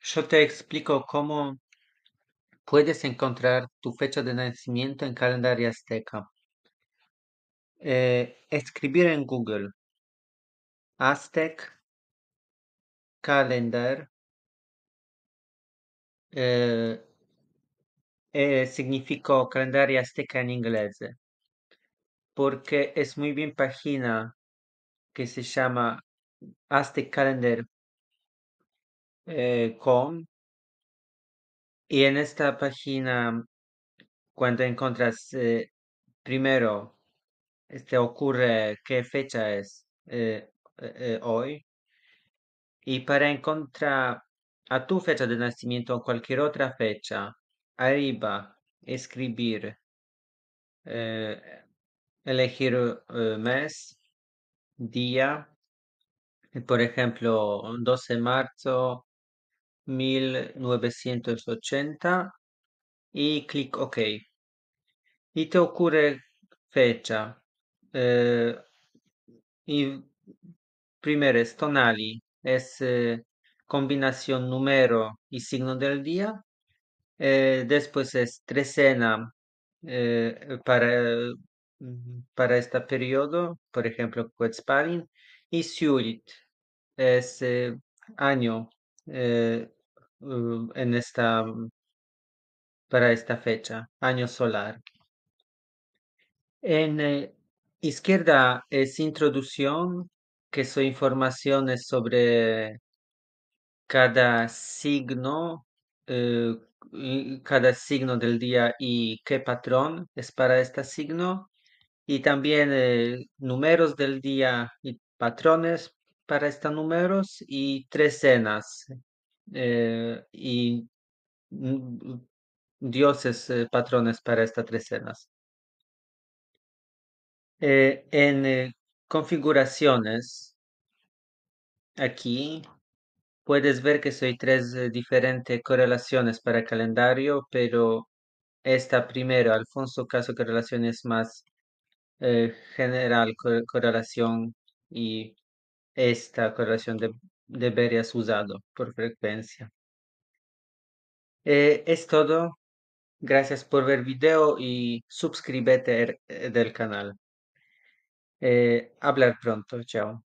yo te explico cómo puedes encontrar tu fecha de nacimiento en calendario azteca. Eh, escribir en Google Aztec Calendar eh, eh, significa calendario azteca en inglés porque es muy bien página que se llama Aztec Calendar eh, com y en esta página cuando encuentras eh, primero este ocurre qué fecha es eh, hoy y para encontrar a tu fecha de nacimiento o cualquier otra fecha arriba escribir elegir mes día por ejemplo, 12 marzo 1980 y clic OK. Y te ocurre fecha. Eh, y primero es tonali, es eh, combinación número y signo del día. Eh, después es trecena para, mm, para este periodo, por ejemplo, Quetzpalin, Y Siurit es año eh, en esta, para esta fecha, año solar. En eh, izquierda es introducción, que son informaciones sobre cada signo, eh, cada signo del día y qué patrón es para este signo. Y también números del día y patrones para estos números y tres cenas. Eh, y mm, dioses eh, patrones para estas tres cenas. Eh, en configuraciones, aquí puedes ver que hay tres diferentes correlaciones para calendario, pero esta primera, Alfonso Caso Correlación, es más general, correlación y esta correlación de, debería usado por frecuencia. Eh, es todo. Gracias por ver el video y suscríbete eh, del canal. Eh, hablar pronto. Chao.